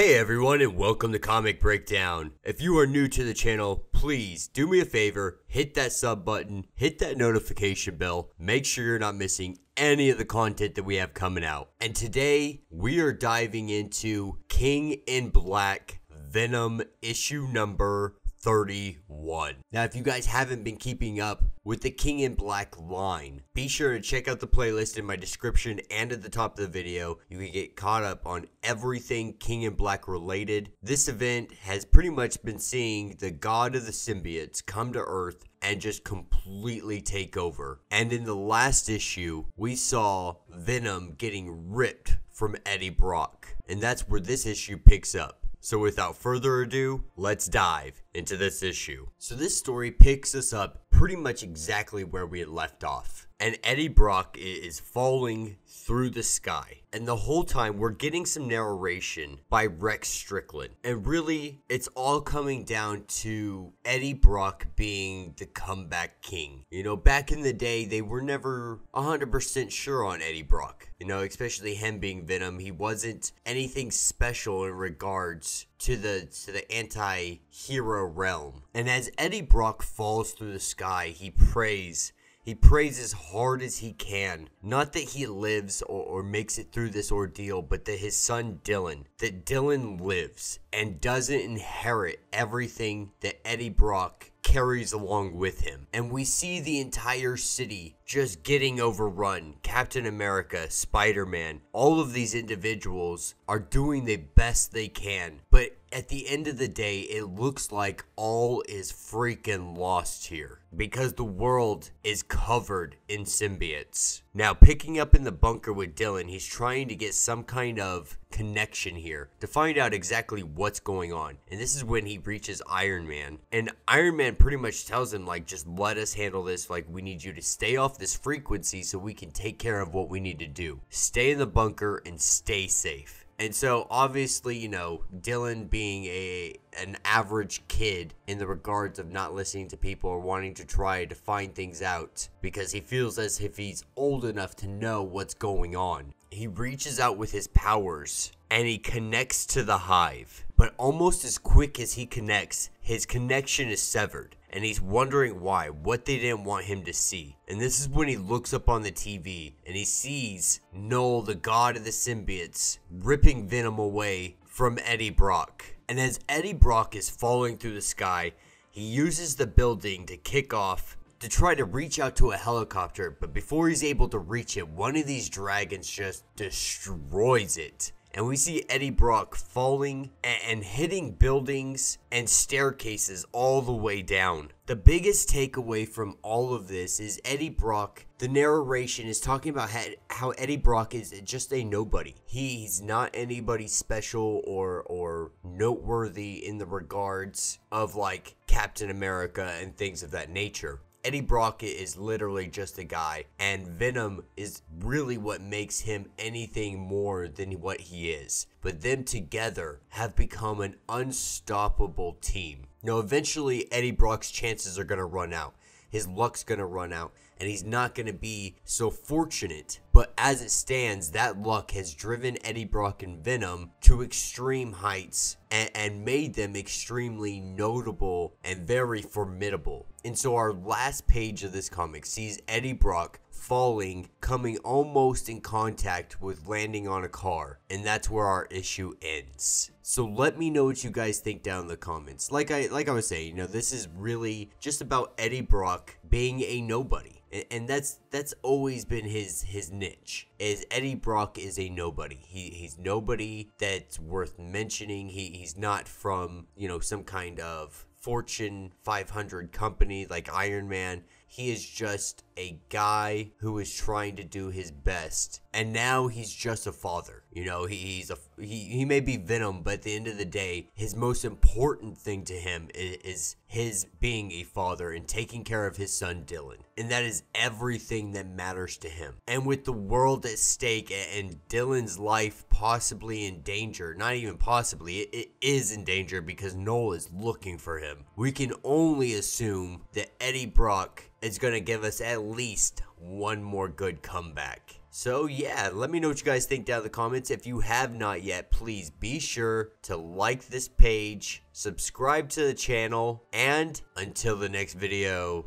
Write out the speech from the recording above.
Hey everyone and welcome to Comic Breakdown. If you are new to the channel, please do me a favor, hit that sub button, hit that notification bell, make sure you're not missing any of the content that we have coming out. And today, we are diving into King in Black Venom issue number 31. Now, if you guys haven't been keeping up with the King in Black line, be sure to check out the playlist in my description and at the top of the video. You can get caught up on everything King in Black related. This event has pretty much been seeing the god of the symbiotes come to Earth and just completely take over. And in the last issue, we saw Venom getting ripped from Eddie Brock. And that's where this issue picks up. So without further ado, let's dive into this issue. So this story picks us up pretty much exactly where we had left off and Eddie Brock is falling through the sky. And the whole time, we're getting some narration by Rex Strickland. And really, it's all coming down to Eddie Brock being the comeback king. You know, back in the day, they were never 100% sure on Eddie Brock. You know, especially him being Venom, he wasn't anything special in regards to the to the anti-hero realm. And as Eddie Brock falls through the sky, he prays he prays as hard as he can. Not that he lives or, or, makes it through this ordeal, but that his son Dylan, that Dylan lives and doesn't inherit everything that Eddie Brock carries along with him. And we see the entire city just getting overrun. Captain America, Spider Man, all of these individuals are doing the best they can but at the end of the day, it looks like all is freaking lost here because the world is covered in symbiotes. Now, picking up in the bunker with Dylan, he's trying to get some kind of connection here to find out exactly what's going on. And this is when he reaches Iron Man. And Iron Man pretty much tells him, like, just let us handle this. Like, we need you to stay off this frequency so we can take care of what we need to do. Stay in the bunker and stay safe. And so obviously, you know, Dylan being a an average kid in the regards of not listening to people or wanting to try to find things out because he feels as if he's old enough to know what's going on. He reaches out with his powers and he connects to the hive. But almost as quick as he connects, his connection is severed and he's wondering why, what they didn't want him to see. And this is when he looks up on the TV and he sees Noel, the god of the symbiotes, ripping Venom away from Eddie Brock. And as Eddie Brock is falling through the sky, he uses the building to kick off to try to reach out to a helicopter, but before he's able to reach it, one of these dragons just destroys it and we see Eddie Brock falling and hitting buildings and staircases all the way down. The biggest takeaway from all of this is Eddie Brock. The narration is talking about how Eddie Brock is just a nobody. He's not anybody special or or noteworthy in the regards of like Captain America and things of that nature. Eddie Brockett is literally just a guy, and Venom is really what makes him anything more than what he is. But them together have become an unstoppable team. Now, eventually, Eddie Brock's chances are going to run out his luck's going to run out and he's not going to be so fortunate. But as it stands, that luck has driven Eddie Brock and Venom to extreme heights and, and, made them extremely notable and very formidable. And so, our last page of this comic sees Eddie Brock falling, coming almost in contact with landing on a car. And that's where our issue ends. So let me know what you guys think down in the comments. Like I like I was saying, you know, this is really just about Eddie Brock being a nobody and, that's that's always been his his niche is Eddie Brock is a nobody he, he's nobody that's worth mentioning he, he's not from you know some kind of fortune 500 company like Iron Man he is just a guy who is trying to do his best. And now he's just a father. You know, he, he's a he, he may be Venom, but at the end of the day, his most important thing to him is, is his being a father and taking care of his son Dylan. And that is everything that matters to him. And with the world at stake and, and Dylan's life possibly in danger, not even possibly, it, it is in danger because Noel is looking for him. We can only assume that Eddie Brock is going to give us at least one more good comeback. So yeah, let me know what you guys think down in the comments. If you have not yet, please be sure to like this page, subscribe to the channel, and until the next video,